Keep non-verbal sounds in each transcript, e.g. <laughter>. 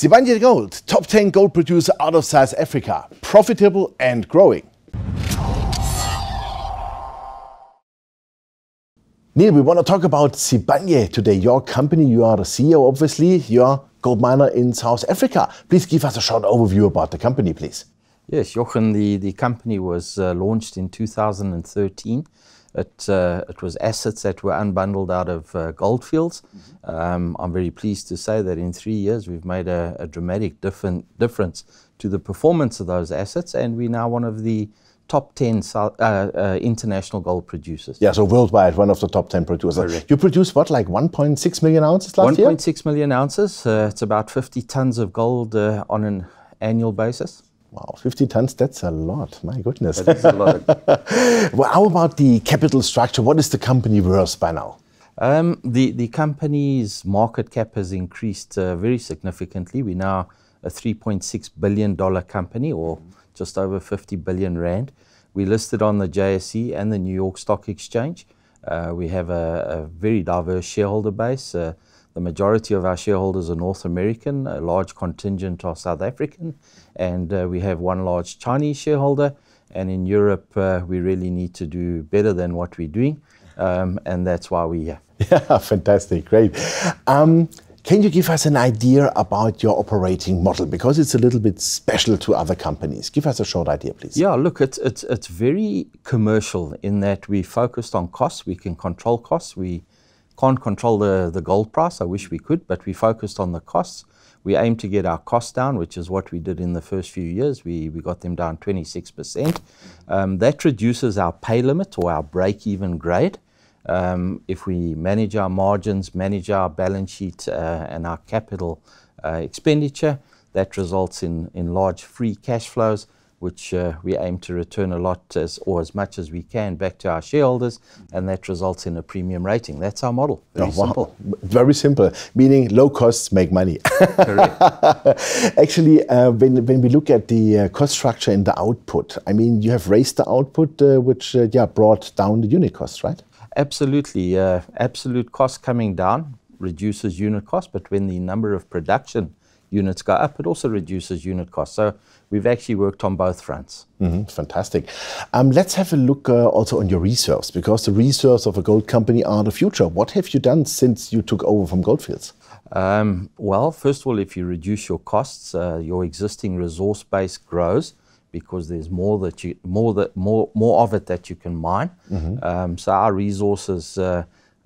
Sibanye Gold, top 10 gold producer out of South Africa, profitable and growing. Neil, we want to talk about Sibanye today. Your company, you are the CEO, obviously. You are gold miner in South Africa. Please give us a short overview about the company, please. Yes, Jochen, the, the company was uh, launched in 2013 it, uh, it was assets that were unbundled out of uh, Goldfields. Mm -hmm. um, I'm very pleased to say that in three years we've made a, a dramatic difference to the performance of those assets, and we're now one of the top 10 uh, uh, international gold producers. Yeah, so worldwide, one of the top 10 producers. Correct. You produce what, like 1.6 million ounces last 1. year? 1.6 million ounces. Uh, it's about 50 tons of gold uh, on an annual basis. Wow, 50 tons, that's a lot. My goodness. That is a lot. <laughs> well, how about the capital structure? What is the company worth by now? Um, the, the company's market cap has increased uh, very significantly. We're now a $3.6 billion company or just over 50 billion Rand. We listed on the JSE and the New York Stock Exchange. Uh, we have a, a, very diverse shareholder base. Uh, the majority of our shareholders are North American, a large contingent are South African, and uh, we have one large Chinese shareholder. And in Europe, uh, we really need to do better than what we're doing, um, and that's why we're here. <laughs> Yeah, fantastic, great. Um, can you give us an idea about your operating model? Because it's a little bit special to other companies. Give us a short idea, please. Yeah, look, it's, it's, it's very commercial in that we focused on costs. We can control costs. We can't control the, the gold price. I wish we could, but we focused on the costs. We aim to get our costs down, which is what we did in the first few years. We, we got them down 26%. Um, that reduces our pay limit or our break even grade. Um, if we manage our margins, manage our balance sheet uh, and our capital uh, expenditure, that results in, in large free cash flows which uh, we aim to return a lot as, or as much as we can back to our shareholders, and that results in a premium rating. That's our model. Very oh, simple. Very simple, meaning low costs make money. Correct. <laughs> Actually, uh, when, when we look at the uh, cost structure and the output, I mean, you have raised the output, uh, which uh, yeah brought down the unit cost, right? Absolutely. Uh, absolute cost coming down reduces unit cost, but when the number of production units go up. It also reduces unit costs. So we've actually worked on both fronts. Mm -hmm, fantastic. Um, let's have a look uh, also on your reserves because the reserves of a gold company are the future. What have you done since you took over from Goldfields? Um, well, first of all, if you reduce your costs, uh, your existing resource base grows because there's more that you more that more more of it that you can mine. Mm -hmm. um, so our resources, uh,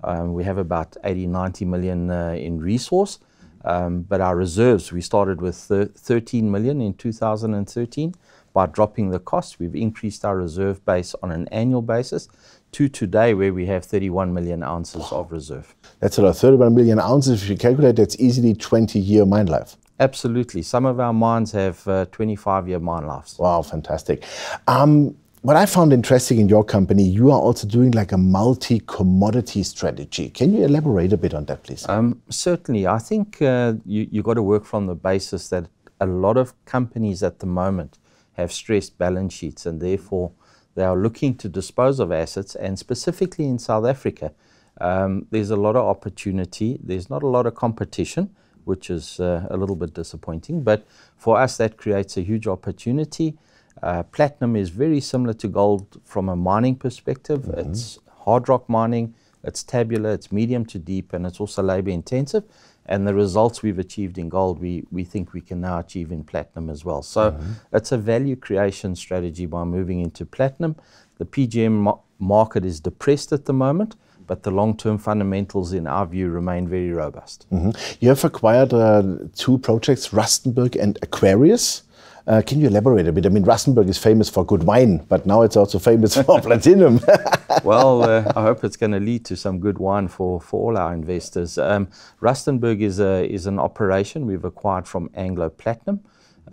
um, we have about 80, 90 million uh, in resource. Um, but our reserves, we started with 13 million in 2013. By dropping the cost, we've increased our reserve base on an annual basis to today, where we have 31 million ounces of reserve. That's a lot. 31 million ounces, if you calculate, that's easily 20 year mine life. Absolutely. Some of our mines have uh, 25 year mine lives. Wow, fantastic. Um, what I found interesting in your company, you are also doing like a multi commodity strategy. Can you elaborate a bit on that, please? Um, certainly. I think uh, you, you've got to work from the basis that a lot of companies at the moment have stressed balance sheets and therefore they are looking to dispose of assets. And specifically in South Africa, um, there's a lot of opportunity, there's not a lot of competition. Which is uh, a little bit disappointing, but for us that creates a huge opportunity. Uh, platinum is very similar to gold from a mining perspective. Mm -hmm. It's hard rock mining, it's tabular, it's medium to deep, and it's also labor intensive. And the results we've achieved in gold, we, we think we can now achieve in platinum as well. So mm -hmm. it's a value creation strategy by moving into platinum. The PGM market is depressed at the moment but the long-term fundamentals, in our view, remain very robust. Mm -hmm. You have acquired uh, two projects, Rustenburg and Aquarius. Uh, can you elaborate a bit? I mean, Rustenburg is famous for good wine, but now it's also famous for <laughs> platinum. <laughs> well, uh, I hope it's going to lead to some good wine for, for all our investors. Um, Rustenburg is, a, is an operation we've acquired from Anglo Platinum.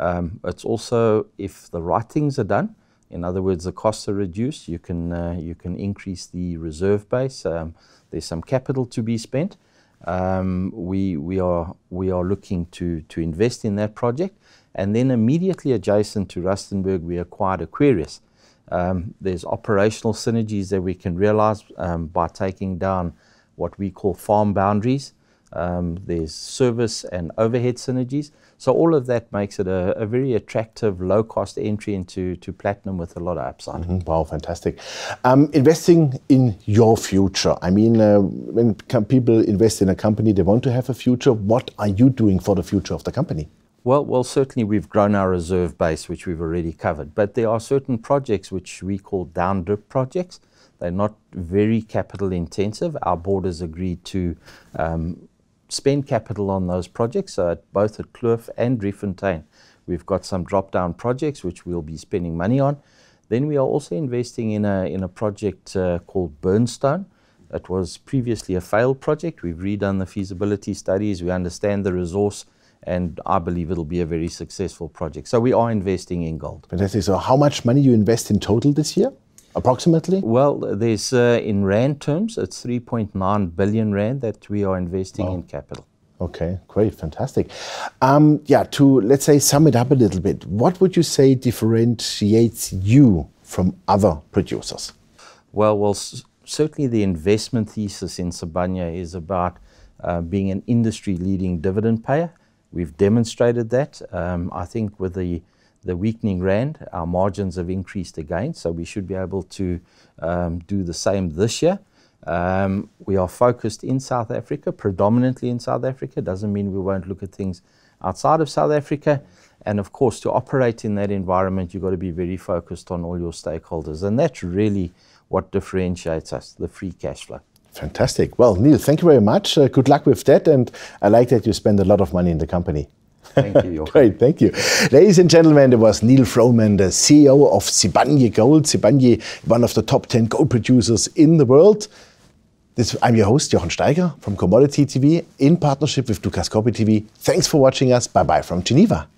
Um, it's also, if the right things are done, in other words, the costs are reduced, you can, uh, you can increase the reserve base. Um, there's some capital to be spent. Um, we, we, are, we are looking to, to invest in that project and then immediately adjacent to Rustenburg, we acquired Aquarius. Um, there's operational synergies that we can realize um, by taking down what we call farm boundaries. Um, there's service and overhead synergies. So all of that makes it a, a very attractive, low-cost entry into to platinum with a lot of upside. Mm -hmm. Wow, fantastic! Um, investing in your future. I mean, uh, when people invest in a company, they want to have a future. What are you doing for the future of the company? Well, well, certainly we've grown our reserve base, which we've already covered. But there are certain projects which we call down-drip projects. They're not very capital intensive. Our board has agreed to um, spend capital on those projects. So at both at Kloof and Driefontein, we've got some drop-down projects which we'll be spending money on. Then we are also investing in a, in a project uh, called Burnstone. It was previously a failed project. We've redone the feasibility studies. We understand the resource and I believe it'll be a very successful project. So we are investing in gold. Fantastic. So how much money you invest in total this year? Approximately? Well, there's uh, in rand terms, it's 3.9 billion rand that we are investing oh. in capital. Okay, great, fantastic. Um, yeah, to let's say sum it up a little bit, what would you say differentiates you from other producers? Well, well, certainly the investment thesis in Sabanya is about uh, being an industry-leading dividend payer We've demonstrated that. Um, I think with the the weakening rand, our margins have increased again, so we should be able to um, do the same this year. Um, we are focused in South Africa, predominantly in South Africa. Doesn't mean we won't look at things outside of South Africa. And of course, to operate in that environment, you've got to be very focused on all your stakeholders. And that's really what differentiates us the free cash flow. Fantastic. Well, Neil, thank you very much. Uh, good luck with that. And I like that you spend a lot of money in the company. Thank you. <laughs> Great, thank you. Ladies and gentlemen, there was Neil Froman, the CEO of Sibanye Gold. Sibanye, one of the top 10 gold producers in the world. This, I'm your host, Jochen Steiger from Commodity TV in partnership with Lukas Copy TV. Thanks for watching us. Bye bye from Geneva.